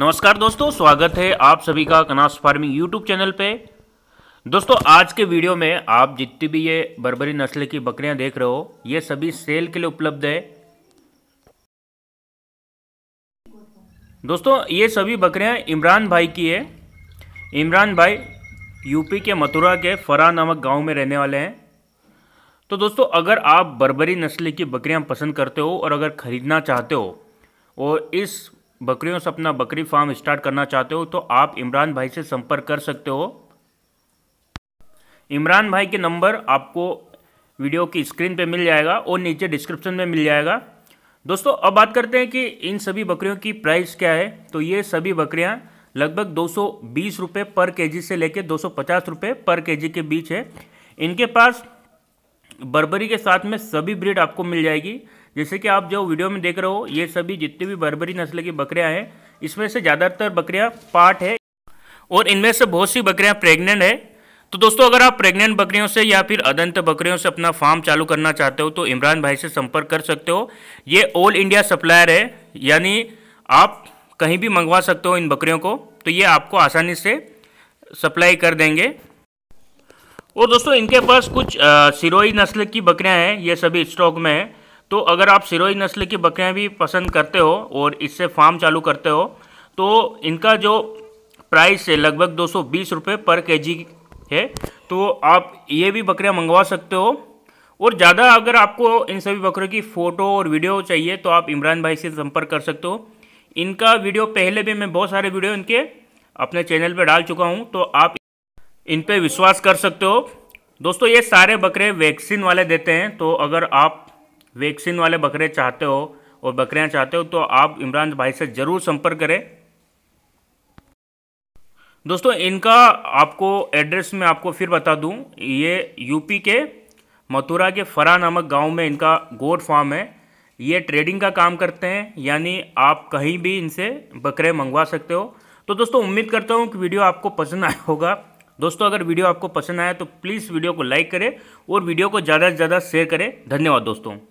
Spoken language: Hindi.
नमस्कार दोस्तों स्वागत है आप सभी का कनास फार्मिंग यूट्यूब चैनल पे दोस्तों आज के वीडियो में आप जितनी भी ये बर्बरी नस्ल की बकरियां देख रहे हो ये सभी सेल के लिए उपलब्ध है दोस्तों ये सभी बकरियां इमरान भाई की है इमरान भाई यूपी के मथुरा के फरा नामक गांव में रहने वाले हैं तो दोस्तों अगर आप बर्बरी नस्ल की बकरियां पसंद करते हो और अगर ख़रीदना चाहते हो और इस बकरियों से अपना बकरी फार्म स्टार्ट करना चाहते हो तो आप इमरान भाई से संपर्क कर सकते हो इमरान भाई के नंबर आपको वीडियो की स्क्रीन पे मिल जाएगा और नीचे डिस्क्रिप्शन में मिल जाएगा दोस्तों अब बात करते हैं कि इन सभी बकरियों की प्राइस क्या है तो ये सभी बकरियां लगभग दो सौ बीस रुपये पर के से लेकर दो सौ पचास रुपये पर के के बीच है इनके पास बर्बरी के साथ में सभी ब्रीड आपको मिल जाएगी जैसे कि आप जो वीडियो में देख रहे हो ये सभी जितने भी बर्बरी नस्ल की बकरियां हैं इसमें से ज़्यादातर बकरियां पार्ट है और इनमें से बहुत सी बकरियां प्रेग्नेंट है तो दोस्तों अगर आप प्रेग्नेंट बकरियों से या फिर अदंत बकरियों से अपना फार्म चालू करना चाहते हो तो इमरान भाई से संपर्क कर सकते हो ये ऑल इंडिया सप्लायर है यानी आप कहीं भी मंगवा सकते हो इन बकरियों को तो ये आपको आसानी से सप्लाई कर देंगे और दोस्तों इनके पास कुछ सिरोई नस्ल की बकरियां हैं ये सभी स्टॉक में हैं तो अगर आप सिरोई नस्ल की बकरियां भी पसंद करते हो और इससे फार्म चालू करते हो तो इनका जो प्राइस है लगभग दो सौ पर के है तो आप ये भी बकरियाँ मंगवा सकते हो और ज़्यादा अगर आपको इन सभी बकरों की फ़ोटो और वीडियो चाहिए तो आप इमरान भाई से संपर्क कर सकते हो इनका वीडियो पहले भी मैं बहुत सारे वीडियो इनके अपने चैनल पर डाल चुका हूँ तो आप इन पे विश्वास कर सकते हो दोस्तों ये सारे बकरे वैक्सीन वाले देते हैं तो अगर आप वैक्सीन वाले बकरे चाहते हो और बकरियाँ चाहते हो तो आप इमरान भाई से ज़रूर संपर्क करें दोस्तों इनका आपको एड्रेस मैं आपको फिर बता दूं ये यूपी के मथुरा के फरा नामक गांव में इनका गोट फार्म है ये ट्रेडिंग का काम करते हैं यानी आप कहीं भी इनसे बकरे मंगवा सकते हो तो दोस्तों उम्मीद करता हूँ कि वीडियो आपको पसंद आया होगा दोस्तों अगर वीडियो आपको पसंद आया तो प्लीज़ वीडियो को लाइक करें और वीडियो को ज़्यादा से ज़्यादा शेयर करें धन्यवाद दोस्तों